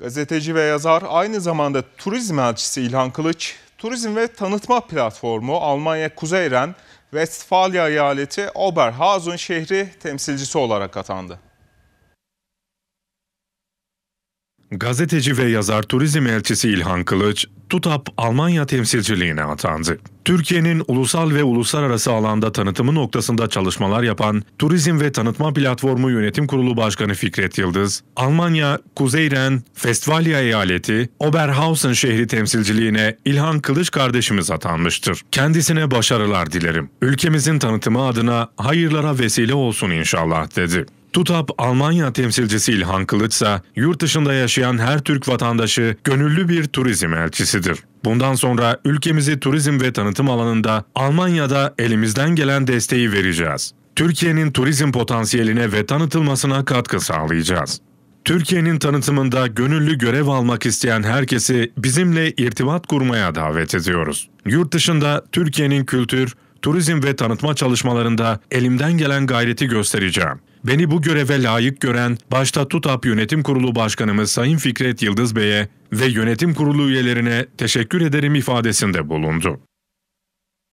Gazeteci ve yazar aynı zamanda turizm elçisi İlhan Kılıç, turizm ve tanıtma platformu Almanya Kuzeyren, Westfalia eyaleti Oberhausen şehri temsilcisi olarak atandı. Gazeteci ve yazar turizm elçisi İlhan Kılıç, TUTAP Almanya temsilciliğine atandı. Türkiye'nin ulusal ve uluslararası alanda tanıtımı noktasında çalışmalar yapan Turizm ve Tanıtma Platformu Yönetim Kurulu Başkanı Fikret Yıldız, Almanya, Kuzeyren Ren, eyaleti, Oberhausen şehri temsilciliğine İlhan Kılıç kardeşimiz atanmıştır. Kendisine başarılar dilerim. Ülkemizin tanıtımı adına hayırlara vesile olsun inşallah dedi. TUTAP Almanya temsilcisi İlhan Kılıç ise yurt dışında yaşayan her Türk vatandaşı gönüllü bir turizm elçisidir. Bundan sonra ülkemizi turizm ve tanıtım alanında Almanya'da elimizden gelen desteği vereceğiz. Türkiye'nin turizm potansiyeline ve tanıtılmasına katkı sağlayacağız. Türkiye'nin tanıtımında gönüllü görev almak isteyen herkesi bizimle irtibat kurmaya davet ediyoruz. Yurt dışında Türkiye'nin kültür, turizm ve tanıtma çalışmalarında elimden gelen gayreti göstereceğim beni bu göreve layık gören başta TUTAP Yönetim Kurulu Başkanımız Sayın Fikret Yıldız Bey'e ve yönetim kurulu üyelerine teşekkür ederim ifadesinde bulundu.